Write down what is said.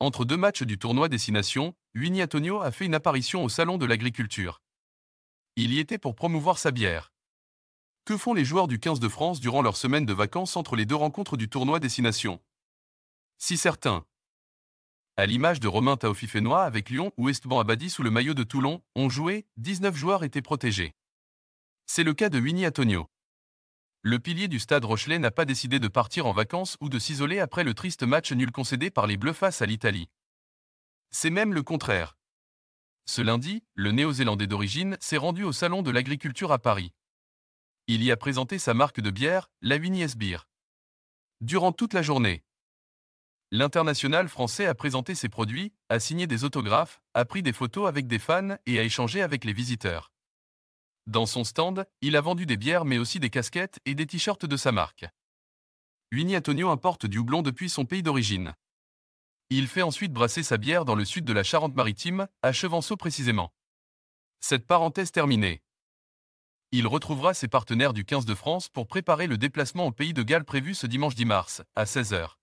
Entre deux matchs du tournoi Destination, Atonio a fait une apparition au Salon de l'Agriculture. Il y était pour promouvoir sa bière. Que font les joueurs du 15 de France durant leur semaine de vacances entre les deux rencontres du tournoi Destination Si certains, à l'image de Romain taofi Fenois avec Lyon ou Esteban Abadi sous le maillot de Toulon, ont joué, 19 joueurs étaient protégés. C'est le cas de Winnie le pilier du stade Rochelet n'a pas décidé de partir en vacances ou de s'isoler après le triste match nul concédé par les Bleus à l'Italie. C'est même le contraire. Ce lundi, le Néo-Zélandais d'origine s'est rendu au Salon de l'Agriculture à Paris. Il y a présenté sa marque de bière, la Vignes Beer. Durant toute la journée, l'international français a présenté ses produits, a signé des autographes, a pris des photos avec des fans et a échangé avec les visiteurs. Dans son stand, il a vendu des bières mais aussi des casquettes et des t-shirts de sa marque. Winnie Antonio importe du houblon depuis son pays d'origine. Il fait ensuite brasser sa bière dans le sud de la Charente-Maritime, à Chevanceau précisément. Cette parenthèse terminée. Il retrouvera ses partenaires du 15 de France pour préparer le déplacement au pays de Galles prévu ce dimanche 10 mars, à 16h.